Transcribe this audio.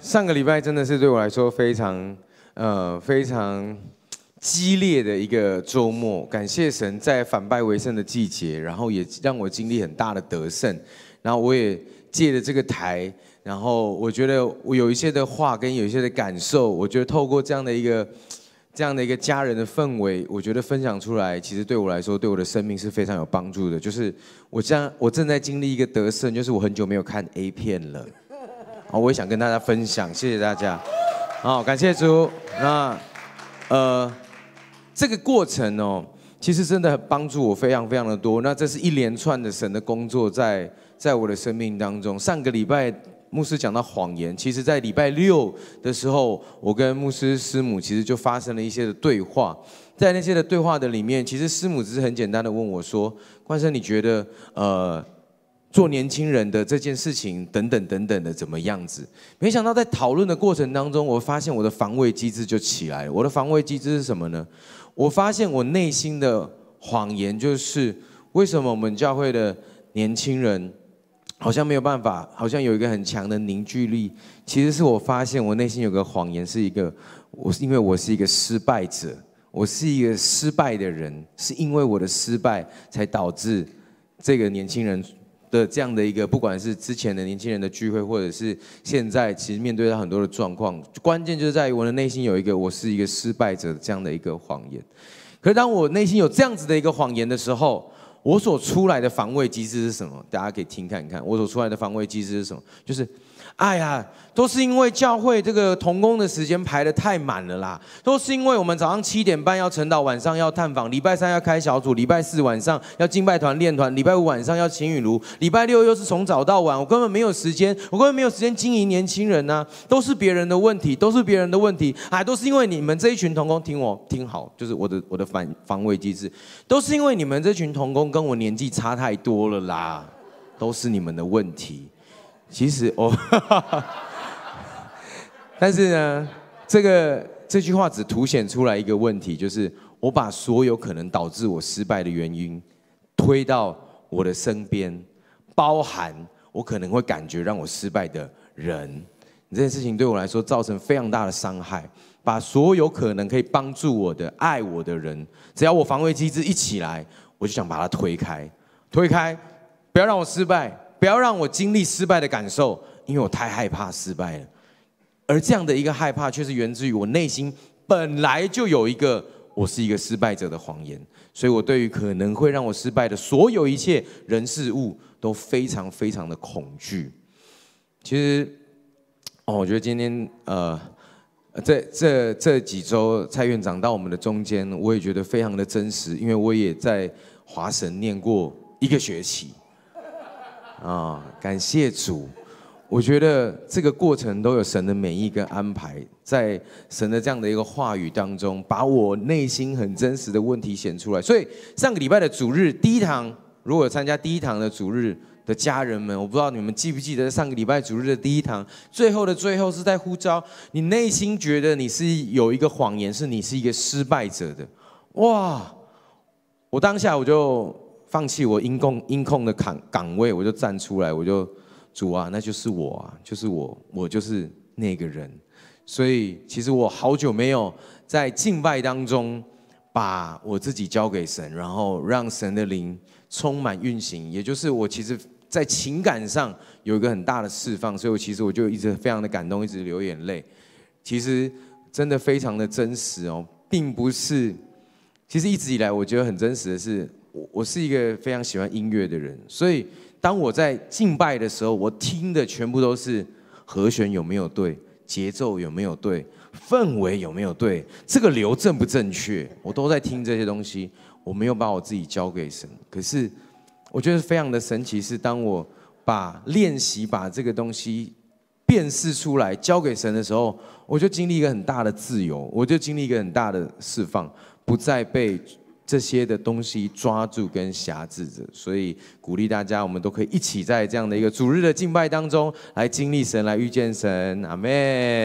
上个礼拜真的是对我来说非常呃非常激烈的一个周末。感谢神在反败为胜的季节，然后也让我经历很大的得胜。然后我也借着这个台，然后我觉得我有一些的话跟有一些的感受，我觉得透过这样的一个这样的一个家人的氛围，我觉得分享出来，其实对我来说对我的生命是非常有帮助的。就是我这样，我正在经历一个得胜，就是我很久没有看 A 片了。哦，我也想跟大家分享，谢谢大家。好，感谢主。那呃，这个过程哦，其实真的帮助我非常非常的多。那这是一连串的神的工作，在在我的生命当中。上个礼拜牧师讲到谎言，其实在礼拜六的时候，我跟牧师师母其实就发生了一些的对话。在那些的对话的里面，其实师母只是很简单的问我说：“关生，你觉得呃？”做年轻人的这件事情，等等等等的怎么样子？没想到在讨论的过程当中，我发现我的防卫机制就起来了。我的防卫机制是什么呢？我发现我内心的谎言就是：为什么我们教会的年轻人好像没有办法，好像有一个很强的凝聚力？其实是我发现我内心有个谎言，是一个我因为我是一个失败者，我是一个失败的人，是因为我的失败才导致这个年轻人。的这样的一个，不管是之前的年轻人的聚会，或者是现在，其实面对到很多的状况，关键就是在于我的内心有一个我是一个失败者这样的一个谎言。可是当我内心有这样子的一个谎言的时候，我所出来的防卫机制是什么？大家可以听看一看，我所出来的防卫机制是什么？就是。哎呀，都是因为教会这个童工的时间排的太满了啦，都是因为我们早上七点半要晨祷，晚上要探访，礼拜三要开小组，礼拜四晚上要敬拜团练团，礼拜五晚上要晴雨如，礼拜六又是从早到晚，我根本没有时间，我根本没有时间经营年轻人呐。都是别人的问题，都是别人的问题，哎，都是因为你们这一群童工，听我听好，就是我的我的反防卫机制，都是因为你们这群童工跟我年纪差太多了啦，都是你们的问题。其实我，但是呢，这个这句话只凸显出来一个问题，就是我把所有可能导致我失败的原因推到我的身边，包含我可能会感觉让我失败的人，这件事情对我来说造成非常大的伤害。把所有可能可以帮助我的、爱我的人，只要我防卫机制一起来，我就想把它推开，推开，不要让我失败。不要让我经历失败的感受，因为我太害怕失败了。而这样的一个害怕，却是源自于我内心本来就有一个“我是一个失败者”的谎言。所以，我对于可能会让我失败的所有一切人事物都非常非常的恐惧。其实，哦，我觉得今天呃，这这这几周蔡院长到我们的中间，我也觉得非常的真实，因为我也在华神念过一个学期。啊，感谢主！我觉得这个过程都有神的美意跟安排，在神的这样的一个话语当中，把我内心很真实的问题显出来。所以上个礼拜的主日第一堂，如果有参加第一堂的主日的家人们，我不知道你们记不记得上个礼拜主日的第一堂，最后的最后是在呼召你内心觉得你是有一个谎言，是你是一个失败者的。哇！我当下我就。放弃我音控音控的岗岗位，我就站出来，我就主啊，那就是我啊，就是我，我就是那个人。所以其实我好久没有在敬拜当中把我自己交给神，然后让神的灵充满运行，也就是我其实，在情感上有一个很大的释放。所以我其实我就一直非常的感动，一直流眼泪。其实真的非常的真实哦，并不是。其实一直以来我觉得很真实的是。我是一个非常喜欢音乐的人，所以当我在敬拜的时候，我听的全部都是和弦有没有对，节奏有没有对，氛围有没有对，这个流正不正确，我都在听这些东西。我没有把我自己交给神，可是我觉得非常的神奇，是当我把练习把这个东西辨识出来，交给神的时候，我就经历一个很大的自由，我就经历一个很大的释放，不再被。这些的东西抓住跟辖制着，所以鼓励大家，我们都可以一起在这样的一个主日的敬拜当中，来经历神，来遇见神，阿妹。